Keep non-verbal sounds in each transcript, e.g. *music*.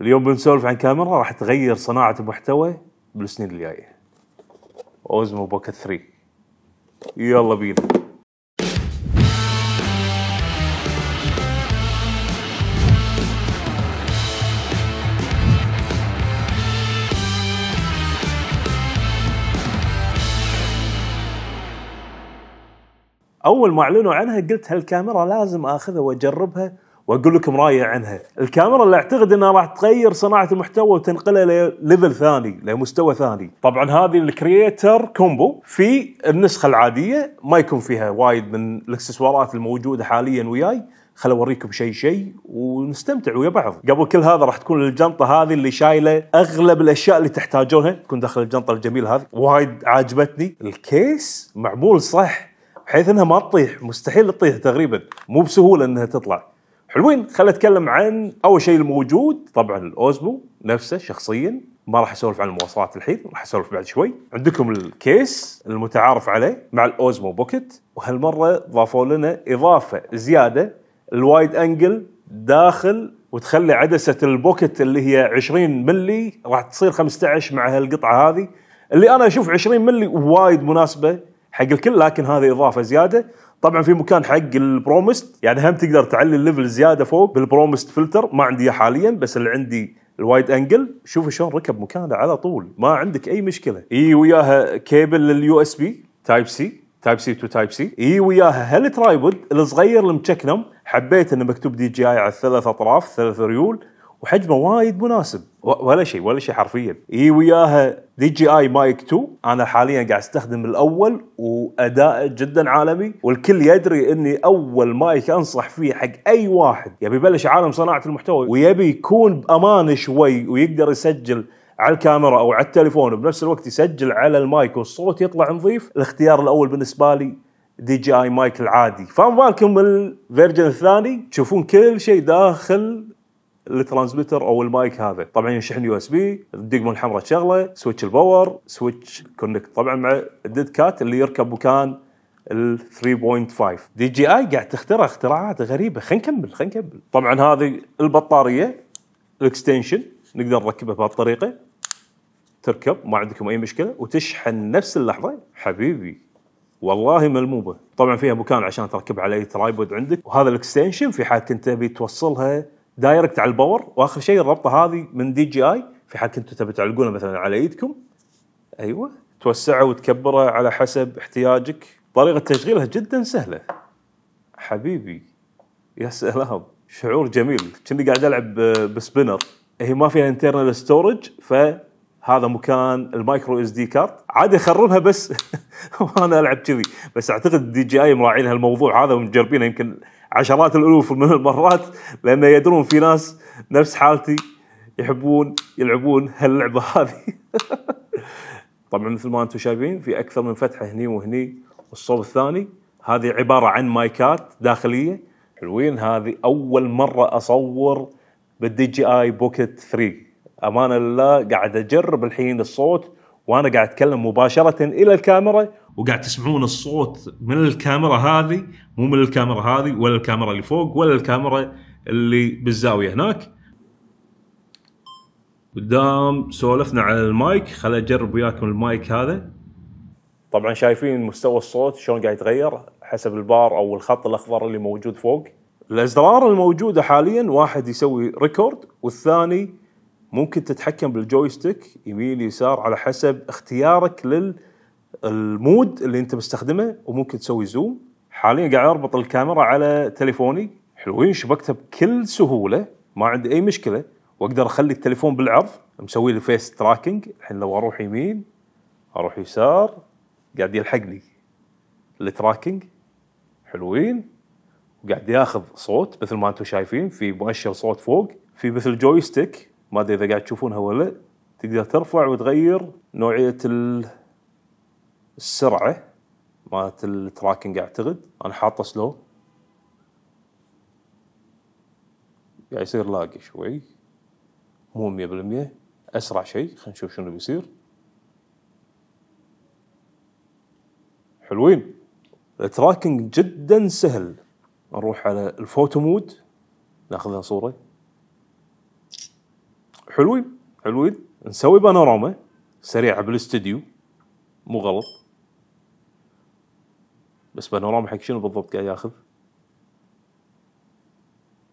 اليوم بنسولف عن كاميرا راح تغير صناعه المحتوى بالسنين الجايه اوزمو بوكت 3 يلا بينا اول ما اعلنوا عنها قلت هالكاميرا لازم اخذها واجربها واقول لكم رايي عنها. الكاميرا اللي اعتقد انها راح تغير صناعه المحتوى وتنقله لليفل ثاني، لمستوى ثاني. طبعا هذه الكرييتر كومبو في النسخه العاديه ما يكون فيها وايد من الاكسسوارات الموجوده حاليا وياي. خل اوريكم شيء شيء ونستمتع ويا بعض قبل كل هذا راح تكون الجنطه هذه اللي شايله اغلب الاشياء اللي تحتاجونها تكون داخل الجنطه الجميله هذه وايد عاجبتني الكيس معمول صح بحيث انها ما تطيح مستحيل تطيح تقريبا مو بسهوله انها تطلع حلوين خلينا نتكلم عن اول شيء الموجود طبعا الاوزمو نفسه شخصيا ما راح اسولف عن المواصفات الحين راح اسولف بعد شوي عندكم الكيس المتعارف عليه مع الاوزمو بوكيت وهالمره ضافوا لنا اضافه زياده الوايد انجل داخل وتخلي عدسه البوكيت اللي هي 20 ملي راح تصير 15 مع هالقطعه هذه اللي انا اشوف 20 ملي وايد مناسبه حق الكل لكن هذه اضافه زياده طبعا في مكان حق البرومست يعني هم تقدر تعلي الليفل زياده فوق بالبرومست فلتر ما عندي حاليا بس اللي عندي الوايد انجل شوف شلون ركب مكانه على طول ما عندك اي مشكله اي وياها كيبل لليو اس بي تايب سي تايب سي تو تايب سي اي وياها هل ترايبود الصغير المتشكنم حبيت انه مكتوب دي جي اي على الثلاث اطراف ثلاث ريول وحجمه وايد مناسب ولا شيء ولا شيء حرفيا اي وياها دي جي اي مايك 2 انا حاليا قاعد استخدم الاول واداء جدا عالمي والكل يدري اني اول مايك انصح فيه حق اي واحد يبي يبلش عالم صناعه المحتوى ويبي يكون بامان شوي ويقدر يسجل على الكاميرا او على التليفون وبنفس الوقت يسجل على المايك والصوت يطلع نظيف الاختيار الاول بالنسبه لي دي جي اي مايك العادي فما بالكم الفيرجن الثاني تشوفون كل شيء داخل الترانسميتر او المايك هذا طبعا شحن يو اس بي الدقمه الحمراء تشغله سويتش الباور سويتش كونكت طبعا مع الديد كات اللي يركب مكان ال 3.5 دي جي اي قاعد تخترع اختراعات غريبه خلينا نكمل خلينا نكمل طبعا هذه البطاريه الاكستنشن نقدر نركبها بهالطريقه تركب ما عندكم اي مشكله وتشحن نفس اللحظه حبيبي والله ملمومه طبعا فيها مكان عشان تركب على اي ترايبود عندك وهذا الاكستنشن في حال كنت تبي توصلها دايركت على الباور واخر شيء الربطه هذه من دي جي اي في حال كنتوا تبي تعلقونه مثلا على ايدكم ايوه توسعه وتكبره على حسب احتياجك طريقه تشغيلها جدا سهله حبيبي يا سلام شعور جميل كني قاعد العب بسبينر هي ما فيها انترنال ستورج فهذا مكان المايكرو اس دي كارد عادي يخربها بس *laughs* وانا العب كذي بس اعتقد دي جي اي مراعين هالموضوع هذا ومجربينه يمكن عشرات الالوف من المرات لان يدرون في ناس نفس حالتي يحبون يلعبون هاللعبه هذه *laughs* طبعا مثل ما انتم شايفين في اكثر من فتحه هني وهني والصوب الثاني هذه عباره عن مايكات داخليه حلوين هذه اول مره اصور بالدي جي اي بوكيت 3 امانه لله قاعد اجرب الحين الصوت وانا قاعد اتكلم مباشره الى الكاميرا وقاعد تسمعون الصوت من الكاميرا هذه مو من الكاميرا هذه ولا الكاميرا اللي فوق ولا الكاميرا اللي بالزاويه هناك قدام سولفنا على المايك خل اجرب وياكم المايك هذا طبعا شايفين مستوى الصوت شلون قاعد يتغير حسب البار او الخط الاخضر اللي موجود فوق الازرار الموجوده حاليا واحد يسوي ريكورد والثاني ممكن تتحكم بالجويستيك يمين يسار على حسب اختيارك لل المود اللي انت مستخدمه وممكن تسوي زوم حاليا قاعد اربط الكاميرا على تليفوني حلوين شبكته بكل سهوله ما عندي اي مشكله واقدر اخلي التليفون بالعرض مسوي لي فيس تراكنج الحين لو اروح يمين اروح يسار قاعد يلحقني التراكنج حلوين وقاعد ياخذ صوت مثل ما انتم شايفين في مؤشر صوت فوق في مثل جويستيك ما ادري اذا قاعد تشوفونها ولا تقدر ترفع وتغير نوعيه ال السرعه مالت التراكنج اعتقد انا حاطه سلو قاعد يصير لاقي شوي مو 100% اسرع شيء خلينا نشوف شنو بيصير حلوين التراكنج جدا سهل نروح على الفوتو مود ناخذ لنا صوره حلوين حلوين نسوي بانوراما سريعه بالاستديو مو غلط بس بانوراما حق شنو بالضبط قاعد ياخذ؟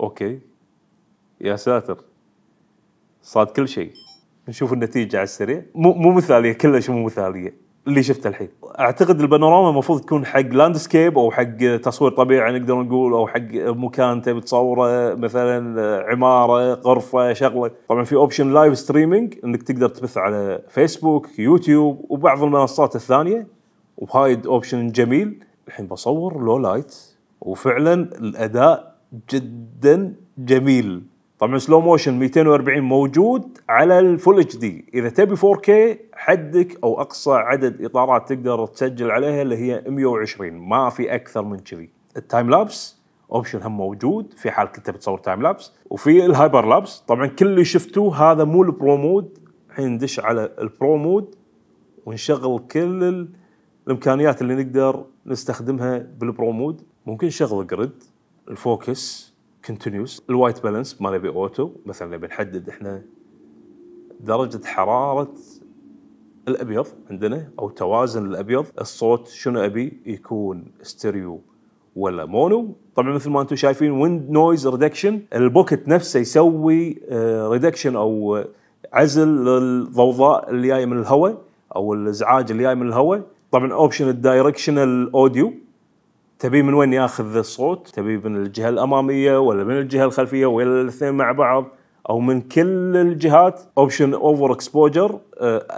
اوكي يا ساتر صاد كل شيء نشوف النتيجه على السريع مو مو مثاليه كلش مو مثاليه اللي شفته الحين اعتقد البانوراما المفروض تكون حق لاندسكيب او حق تصوير طبيعي يعني نقدر نقول او حق مكان تبي تصوره مثلا عماره غرفه شغله طبعا في اوبشن لايف ستريمينج انك تقدر تبث على فيسبوك يوتيوب وبعض المنصات الثانيه وهايد اوبشن جميل الحين بصور لو لايت وفعلا الاداء جدا جميل طبعا سلو موشن 240 موجود على الفول اتش دي اذا تبي 4K حدك او اقصى عدد اطارات تقدر تسجل عليها اللي هي 120 ما في اكثر من كذي التايم لابس اوبشن هم موجود في حال كنت بتصور تايم لابس وفي الهايبر لابس طبعا كل اللي شفتوه هذا مو البرو مود الحين ندش على البرو مود ونشغل كل الامكانيات اللي نقدر نستخدمها بالبرومود ممكن شغل جريد الفوكس كونتينيوس الوايت بالانس ما نبي اوتو مثلا نبي نحدد احنا درجه حراره الابيض عندنا او توازن الابيض الصوت شنو ابي يكون ستيريو ولا مونو طبعا مثل ما انتم شايفين ويند نويز ريدكشن البوكت نفسه يسوي ريدكشن آه، او عزل للضوضاء اللي جايه من الهواء او الازعاج اللي جاي من الهواء طبعا اوبشن الدايركشنال اوديو تبي من وين ياخذ الصوت تبي من الجهه الاماميه ولا من الجهه الخلفيه ولا الاثنين مع بعض او من كل الجهات اوبشن اوفر اكسبوجر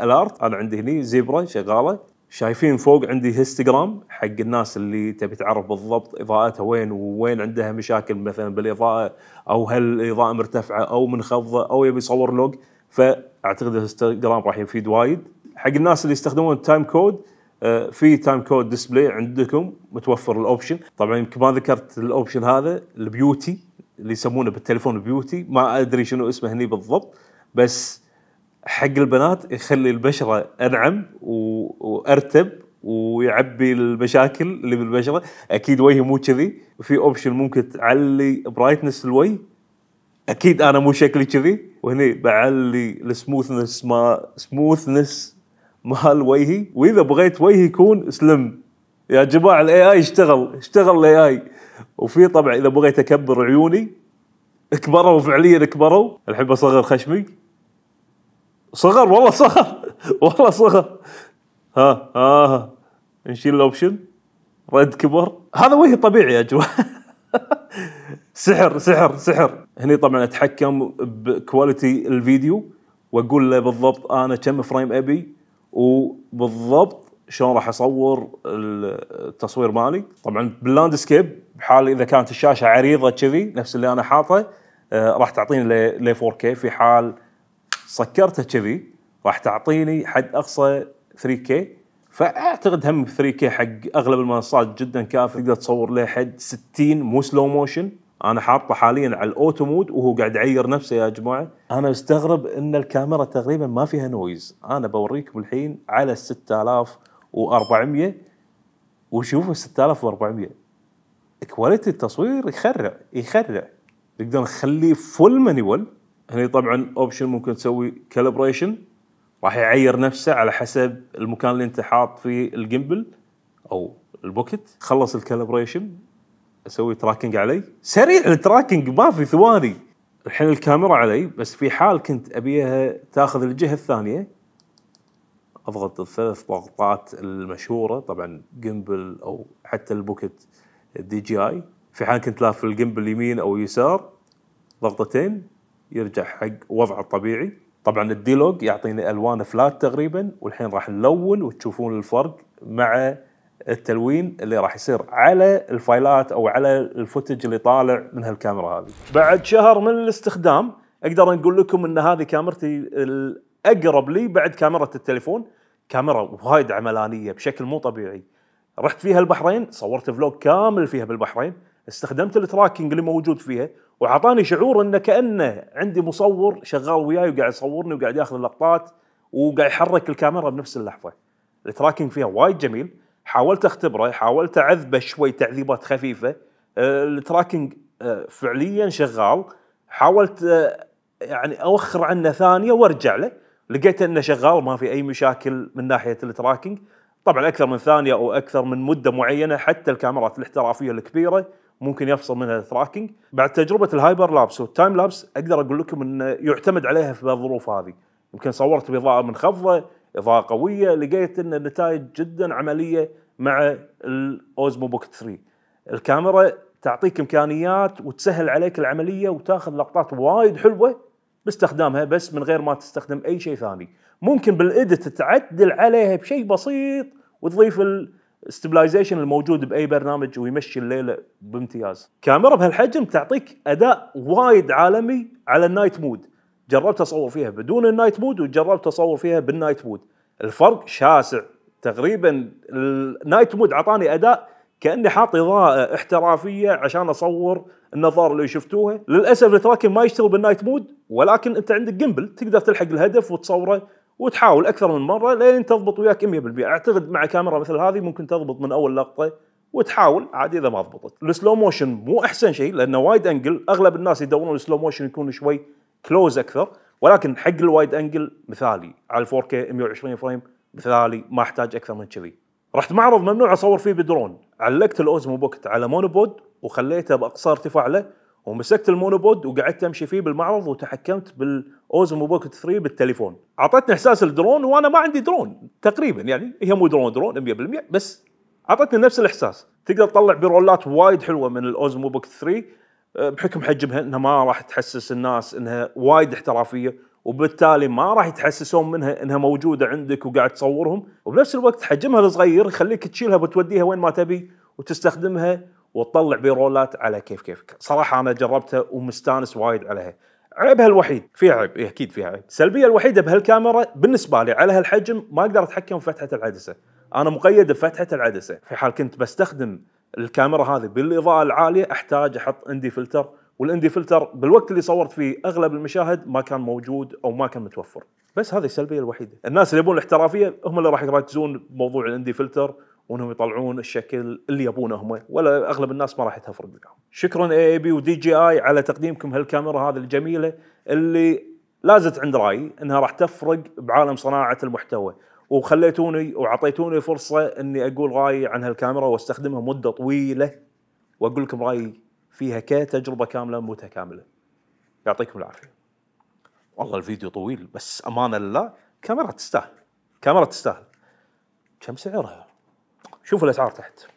الارت انا عندي هني زيبرا شغاله شايفين فوق عندي هيستجرام حق الناس اللي تبي تعرف بالضبط اضاءتها وين ووين عندها مشاكل مثلا بالاضاءه او هل الاضاءه مرتفعه او منخفضه او يبي يصور لوج فاعتقد الهيستوجرام راح يفيد وايد حق الناس اللي يستخدمون التايم كود آه، في تايم كود ديسبلاي عندكم متوفر الاوبشن طبعا يمكن ما ذكرت الاوبشن هذا البيوتي اللي يسمونه بالتليفون بيوتي ما ادري شنو اسمه هني بالضبط بس حق البنات يخلي البشره انعم وارتب ويعبي المشاكل اللي بالبشره اكيد وجهي مو كذي وفي اوبشن ممكن تعلي برايتنس الوجه اكيد انا مو شكلي كذي وهني بعلي السموثنس ما سموثنس مال ويهي واذا بغيت ويهي يكون سلم يا جماعه الاي اي اشتغل اشتغل الاي اي وفي طبعا اذا بغيت اكبر عيوني كبروا فعليا كبروا الحين بصغر خشمي صغر والله صغر *laughs* والله صغر ها ها نشيل الاوبشن رد كبر هذا وجه طبيعي يا جماعه *laughs* سحر سحر سحر هني طبعا اتحكم بكواليتي الفيديو واقول له بالضبط انا كم فريم ابي وبالضبط شلون راح اصور التصوير مالي طبعا باللاندسكيب بحال اذا كانت الشاشه عريضه كذي نفس اللي انا حاطه آه راح تعطيني ل 4 كي في حال سكرته كذي راح تعطيني حد اقصى 3 كي فاعتقد هم 3 كي حق اغلب المنصات جدا كافي تقدر تصور له حد 60 مو سلو موشن انا حاطه حاليا على الاوتو مود وهو قاعد يعير نفسه يا جماعه انا مستغرب ان الكاميرا تقريبا ما فيها نويز انا بوريكم الحين على 6400 وشوفوا 6400 كواليتي التصوير يخرع يخرع نقدر نخليه فول مانيوال هنا طبعا اوبشن ممكن تسوي كالبريشن راح يعير نفسه على حسب المكان اللي انت حاط فيه الجيمبل او البوكت خلص الكالبريشن اسوي تراكنج علي سريع التراكنج ما في ثواني الحين الكاميرا علي بس في حال كنت ابيها تاخذ الجهه الثانيه اضغط الثلاث ضغطات المشهوره طبعا جيمبل او حتى البوكت دي جي اي في حال كنت لاف الجيمبل اليمين او يسار ضغطتين يرجع حق وضعه الطبيعي طبعا الديلوج يعطيني الوان فلات تقريبا والحين راح نلون وتشوفون الفرق مع التلوين اللي راح يصير على الفايلات او على الفوتج اللي طالع من هالكاميرا هذه. بعد شهر من الاستخدام اقدر اقول لكم ان هذه كاميرتي الاقرب لي بعد كاميرا التليفون، كاميرا وايد عملانيه بشكل مو طبيعي. رحت فيها البحرين، صورت فلوج كامل فيها بالبحرين، استخدمت التراكنج اللي موجود فيها وعطاني شعور انه كانه عندي مصور شغال وياي وقاعد يصورني وقاعد ياخذ اللقطات وقاعد يحرك الكاميرا بنفس اللحظه. التراكنج فيها وايد جميل، حاولت اختبره حاولت اعذبه شوي تعذيبات خفيفه آه، التراكنج آه، فعليا شغال حاولت آه، يعني اوخر عنه ثانيه وارجع له لقيت انه شغال ما في اي مشاكل من ناحيه التراكنج طبعا اكثر من ثانيه او اكثر من مده معينه حتى الكاميرات الاحترافيه الكبيره ممكن يفصل منها التراكنج بعد تجربه الهايبر لابس والتايم لابس اقدر اقول لكم انه يعتمد عليها في الظروف هذه يمكن صورت بإضاءة منخفضة اضاءه قويه لقيت ان النتائج جدا عمليه مع الاوزمو بوك 3 الكاميرا تعطيك امكانيات وتسهل عليك العمليه وتاخذ لقطات وايد حلوه باستخدامها بس من غير ما تستخدم اي شيء ثاني ممكن بالادت تعدل عليها بشيء بسيط وتضيف الاستبلايزيشن الموجود باي برنامج ويمشي الليله بامتياز كاميرا بهالحجم تعطيك اداء وايد عالمي على النايت مود جربت اصور فيها بدون النايت مود وجربت اصور فيها بالنايت مود الفرق شاسع تقريبا النايت مود اعطاني اداء كاني حاط اضاءه احترافيه عشان اصور النظار اللي شفتوها للاسف التراكن ما يشتغل بالنايت مود ولكن انت عندك جيمبل تقدر تلحق الهدف وتصوره وتحاول اكثر من مره لين تضبط وياك 100% اعتقد مع كاميرا مثل هذه ممكن تضبط من اول لقطه وتحاول عادي اذا ما ضبطت السلو موشن مو احسن شيء لانه وايد انجل اغلب الناس يدورون السلو موشن يكون شوي كلوز اكثر ولكن حق الوايد انجل مثالي على 4K 120 فريم مثالي ما احتاج اكثر من كذي رحت معرض ممنوع اصور فيه بدرون علقت الاوزمو بوكت على مونوبود وخليته باقصى ارتفاع له ومسكت المونوبود وقعدت امشي فيه بالمعرض وتحكمت بالاوزمو بوكت 3 بالتليفون اعطتني احساس الدرون وانا ما عندي درون تقريبا يعني هي مو درون درون 100% بس اعطتني نفس الاحساس تقدر تطلع برولات وايد حلوه من الاوزمو بوكت 3 آه، بحكم حجمها انها ما راح تحسس الناس انها وايد احترافيه وبالتالي ما راح يتحسسون منها انها موجوده عندك وقاعد تصورهم وبنفس الوقت حجمها الصغير يخليك تشيلها وتوديها وين ما تبي وتستخدمها وتطلع بيرولات على كيف كيفك صراحه انا جربتها ومستانس وايد عليها عيبها الوحيد في عيب إيه، اكيد فيها عيب السلبيه الوحيده بهالكاميرا بالنسبه لي على هالحجم ما اقدر اتحكم بفتحه العدسه انا مقيد بفتحه العدسه في حال كنت بستخدم الكاميرا هذه بالاضاءه العاليه احتاج احط اندي فلتر والاندي فلتر بالوقت اللي صورت فيه اغلب المشاهد ما كان موجود او ما كان متوفر بس هذه السلبيه الوحيده الناس اللي يبون الاحترافيه هم اللي راح يركزون بموضوع الاندي فلتر وانهم يطلعون الشكل اللي يبونه هم ولا اغلب الناس ما راح تفرق معهم شكرا اي اي بي ودي جي اي على تقديمكم هالكاميرا هذه الجميله اللي لازت عند رايي انها راح تفرق بعالم صناعه المحتوى وخليتوني واعطيتوني فرصه اني اقول رايي عن هالكاميرا واستخدمها مده طويله واقول لكم رايي فيها كتجربه كامله متكامله. يعطيكم العافيه. والله الفيديو طويل بس امانه لله كاميرا تستاهل. كاميرا تستاهل. كم سعرها؟ شوفوا الاسعار تحت.